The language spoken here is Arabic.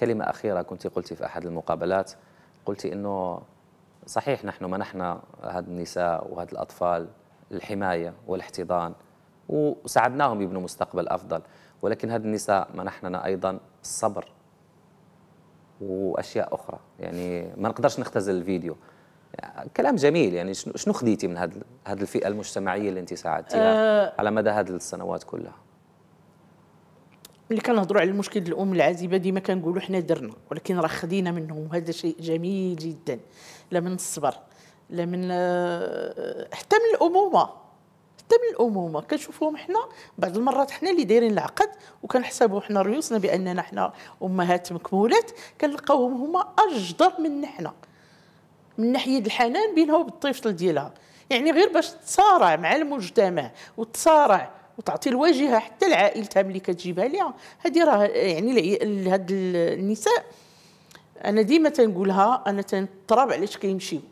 كلمة أخيرة كنت قلت في أحد المقابلات قلت أنه صحيح نحن منحنا هاد النساء وهاد الأطفال الحماية والاحتضان وساعدناهم يبنوا مستقبل أفضل ولكن هاد النساء منحنا أيضا الصبر وأشياء أخرى يعني ما نقدرش نختزل الفيديو كلام جميل يعني شنو خديتي من هذه الفئه المجتمعيه اللي انت ساعدتيها أه على مدى هذه السنوات كلها ملي كنهضروا على المشكل الام العازبه ديما كنقولوا حنا درنا ولكن راه خدينا منهم وهذا شيء جميل جدا لا من الصبر لا من آه، حتى من الامومه حتى من الامومه كنشوفوهم حنا بعض المرات حنا اللي دايرين العقد وكنحسبوا حنا ريوسنا باننا حنا امهات مكمولات كنلقاوهم هما اجدر من حنا من ناحيه الحنان بينها وبالطفل ديالها يعني غير باش تصارع مع المجتمع وتصارع وتعطي الواجهه حتى لعائلتها ملي كتجيبها ليها هذه راه يعني هاد النساء انا ديما تنقولها انا تنطرب علاش كيمشيو